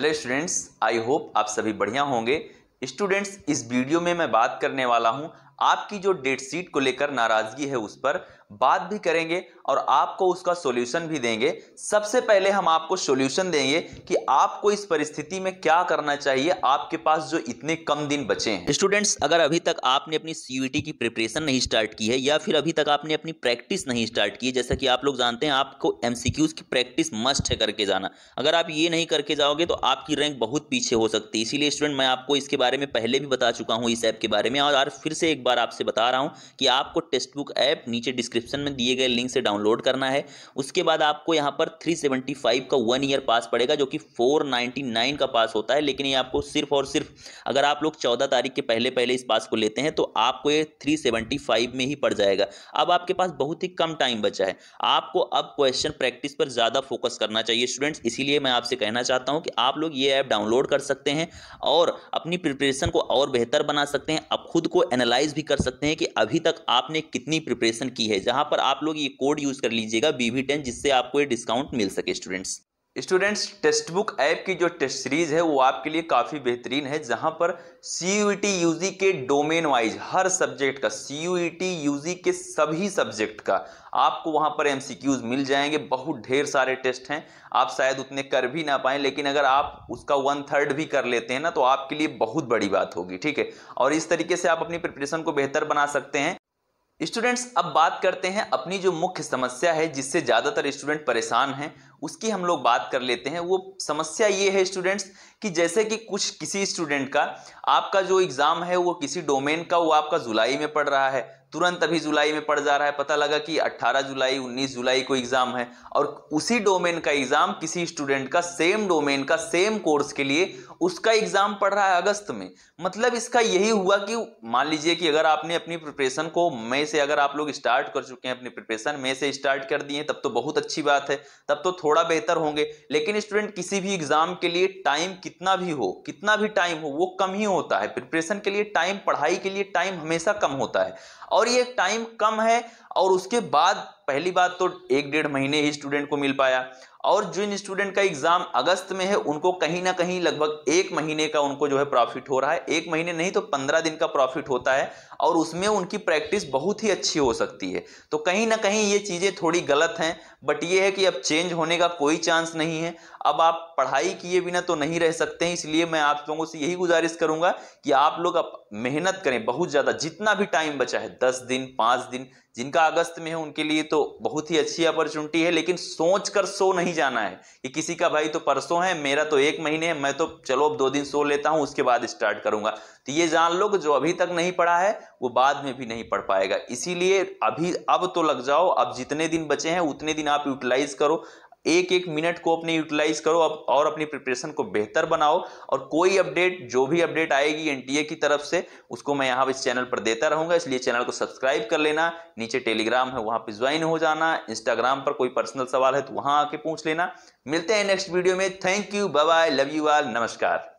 hello students I hope आप सभी बढ़िया होंगे स्टूडेंट्स इस वीडियो में मैं बात करने वाला हूं आपकी जो डेट सीट को लेकर नाराजगी है उस पर बात भी करेंगे और आपको उसका सॉल्यूशन भी देंगे सबसे पहले हम आपको सॉल्यूशन देंगे कि आपको इस परिस्थिति में क्या करना चाहिए आपके पास जो इतने कम दिन बचे हैं स्टूडेंट्स अगर अभी तक आपने अपनी सीयूटी की प्रिपरेशन नहीं स्टार्ट की है या फिर अभी तक आपने अपनी प्रैक्टिस नहीं स्टार्ट की है जैसा कि आप लोग जानते हैं आपको एम की प्रैक्टिस मस्ट है करके जाना अगर आप ये नहीं करके जाओगे तो आपकी रैंक बहुत पीछे हो सकती है इसीलिए स्टूडेंट मैं आपको इसके बारे में पहले भी बता चुका हूँ इस ऐप के बारे में और फिर से एक बार आपसे बता रहा हूँ कि आपको टेक्स्ट बुक ऐप नीचे डिस्क्रिप्शन में दिए गए लिंक से डाउनलोड करना है उसके बाद आपको यहाँ पर 375 का वन ईयर पास पड़ेगा जो कि 499 का पास होता है लेकिन ये आपको सिर्फ और सिर्फ अगर आप लोग चौदह तारीख के पहले पहले इस पास को लेते हैं तो आपको ये थ्री में ही पड़ जाएगा अब आपके पास बहुत ही कम टाइम बचा है आपको अब क्वेश्चन प्रैक्टिस पर ज़्यादा फोकस करना चाहिए स्टूडेंट्स इसीलिए मैं आपसे कहना चाहता हूँ कि आप लोग ये ऐप डाउनलोड कर सकते हैं और अपनी प्रिपरेशन को और बेहतर बना सकते हैं अब खुद को एनालाइज भी कर सकते हैं कि अभी तक आपने कितनी प्रिपरेशन की है जहां पर आप लोग ये कोड यूज़ कर लीजिएगा बी टेन जिससे आपको ये डिस्काउंट मिल सके students students text book app की जो टेस्ट सीरीज़ है वो आपके लिए काफ़ी बेहतरीन है जहां पर C U T U G के डोमेन वाइज हर सब्जेक्ट का C U T U G के सभी सब्जेक्ट का आपको वहां पर एम सी क्यूज़ मिल जाएंगे बहुत ढेर सारे टेस्ट हैं आप शायद उतने कर भी ना पाए लेकिन अगर आप उसका वन थर्ड भी कर लेते हैं ना तो आपके लिए बहुत बड़ी बात होगी ठीक है और इस तरीके से आप अपनी प्रिपरेशन को बेहतर बना सकते हैं स्टूडेंट्स अब बात करते हैं अपनी जो मुख्य समस्या है जिससे ज़्यादातर स्टूडेंट परेशान हैं उसकी हम लोग बात कर लेते हैं वो समस्या ये है स्टूडेंट्स कि जैसे कि कुछ किसी स्टूडेंट का आपका जो एग्ज़ाम है वो किसी डोमेन का वो आपका जुलाई में पड़ रहा है तुरंत अभी जुलाई में पड़ जा रहा है पता लगा कि 18 जुलाई 19 जुलाई को एग्ज़ाम है और उसी डोमेन का एग्ज़ाम किसी स्टूडेंट का सेम डोमेन का सेम कोर्स के लिए उसका एग्ज़ाम पड़ रहा है अगस्त में मतलब इसका यही हुआ कि मान लीजिए कि अगर आपने अपनी प्रिपरेशन को मई से अगर आप लोग स्टार्ट कर चुके हैं अपनी प्रिपरेशन मई से स्टार्ट कर दिए तब तो बहुत अच्छी बात है तब तो थोड़ा बेहतर होंगे लेकिन स्टूडेंट किसी भी एग्ज़ाम के लिए टाइम कितना भी हो कितना भी टाइम हो वो कम ही होता है प्रिपरेशन के लिए टाइम पढ़ाई के लिए टाइम हमेशा कम होता है और ये टाइम कम है और उसके बाद पहली बात तो एक डेढ़ महीने ही स्टूडेंट को मिल पाया और जिन स्टूडेंट का एग्जाम अगस्त में है उनको कहीं ना कहीं लगभग एक महीने का उनको जो है प्रॉफिट हो रहा है एक महीने नहीं तो पंद्रह दिन का प्रॉफिट होता है और उसमें उनकी प्रैक्टिस बहुत ही अच्छी हो सकती है तो कहीं ना कहीं ये चीज़ें थोड़ी गलत हैं बट ये है कि अब चेंज होने का कोई चांस नहीं है अब आप पढ़ाई किए बिना तो नहीं रह सकते हैं इसलिए मैं आप लोगों से यही गुजारिश करूंगा कि आप लोग अब मेहनत करें बहुत ज़्यादा जितना भी टाइम बचा है दस दिन पाँच दिन जिनका अगस्त में है उनके लिए तो बहुत ही अच्छी अपॉर्चुनिटी है लेकिन सोच कर सो नहीं जाना है कि किसी का भाई तो परसों है मेरा तो एक महीने है मैं तो चलो अब दो दिन सो लेता हूं उसके बाद स्टार्ट करूंगा तो ये जान लो कि जो अभी तक नहीं पढ़ा है वो बाद में भी नहीं पढ़ पाएगा इसीलिए अभी अब तो लग जाओ अब जितने दिन बचे हैं उतने दिन आप यूटिलाइज करो एक एक मिनट को अपने यूटिलाइज करो और अपनी प्रिपरेशन को बेहतर बनाओ और कोई अपडेट जो भी अपडेट आएगी एनटीए की तरफ से उसको मैं यहाँ इस चैनल पर देता रहूंगा इसलिए चैनल को सब्सक्राइब कर लेना नीचे टेलीग्राम है वहाँ पर ज्वाइन हो जाना इंस्टाग्राम पर कोई पर्सनल सवाल है तो वहाँ आके पूछ लेना मिलते हैं नेक्स्ट वीडियो में thank you bye love you all नमस्कार